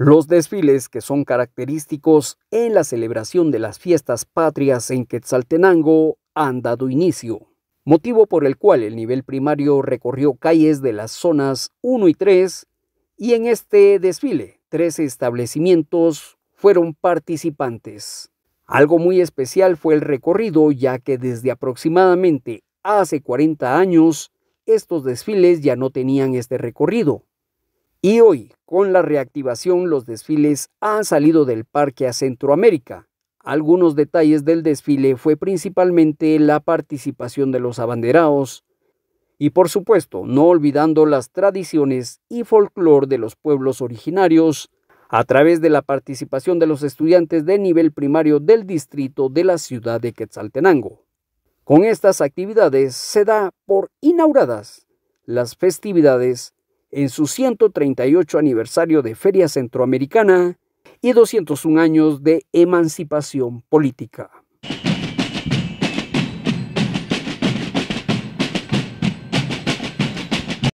Los desfiles que son característicos en la celebración de las fiestas patrias en Quetzaltenango han dado inicio, motivo por el cual el nivel primario recorrió calles de las zonas 1 y 3 y en este desfile 13 establecimientos fueron participantes. Algo muy especial fue el recorrido ya que desde aproximadamente hace 40 años estos desfiles ya no tenían este recorrido y hoy, con la reactivación, los desfiles han salido del parque a Centroamérica. Algunos detalles del desfile fue principalmente la participación de los abanderados y por supuesto no olvidando las tradiciones y folclore de los pueblos originarios a través de la participación de los estudiantes de nivel primario del distrito de la ciudad de Quetzaltenango. Con estas actividades se da por inauguradas las festividades en su 138 aniversario de Feria Centroamericana y 201 años de emancipación política.